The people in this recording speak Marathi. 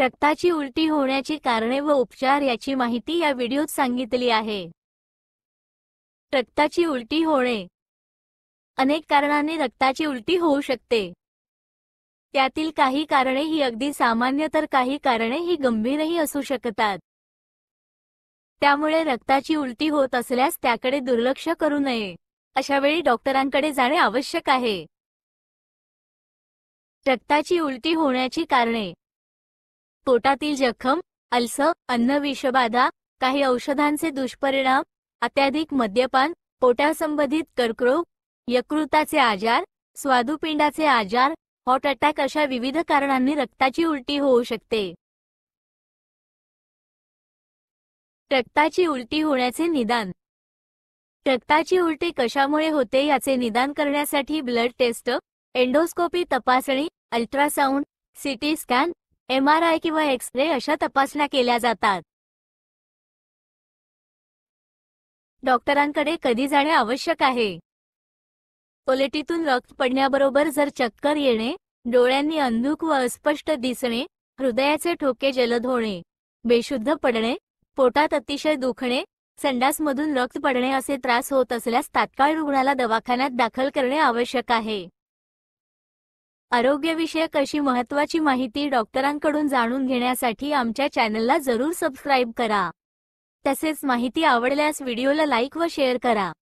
रक्ताची उलटी होण्याची कारणे व उपचार याची माहिती या व्हिडिओत सांगितली आहे रक्ताची उलटी होणे अनेक कारणाने रक्ताची उलटी होऊ शकते त्यातील काही कारणे ही अगदी सामान्य तर काही कारणे ही गंभीरही असू शकतात त्यामुळे रक्ताची उलटी होत असल्यास त्याकडे दुर्लक्ष करू नये अशा वेळी डॉक्टरांकडे जाणे आवश्यक आहे रक्ताची उलटी होण्याची कारणे पोटातील जखम अल्स अन्न विषबाधा काही औषधांचे दुष्परिणाम अत्याधिक मद्यपान पोटासंबंधित कर्करोग यकृताचे आजार स्वादुपिंडाचे आजार हॉट अटॅक अशा विविध कारणांनी रक्ताची उलटी होऊ शकते रक्ताची उलटी होण्याचे निदान रक्ताची उलटी कशामुळे होते याचे निदान करण्यासाठी ब्लड टेस्ट एंडोस्कोपी तपासणी अल्ट्रासाऊंड सिटी स्कॅन एमआरआय किंवा एक्स रे अशा तपासण्या केल्या जातात डॉक्टरांकडे कधी जाणे आवश्यक आहे पोलेटीतून रक्त पडण्याबरोबर जर चक्कर येणे डोळ्यांनी अंधुक व अस्पष्ट दिसणे हृदयाचे ठोके जलद होणे बेशुद्ध पडणे पोटात अतिशय दुखणे संडासमधून रक्त पडणे असे त्रास होत असल्यास तात्काळ रुग्णाला दवाखान्यात दाखल करणे आवश्यक आहे आरोग्यविषयक अशी महत्वाची माहिती डॉक्टरांकडून जाणून घेण्यासाठी आमच्या चॅनलला जरूर सबस्क्राईब करा तसेच माहिती आवडल्यास व्हिडिओला लाईक व शेअर करा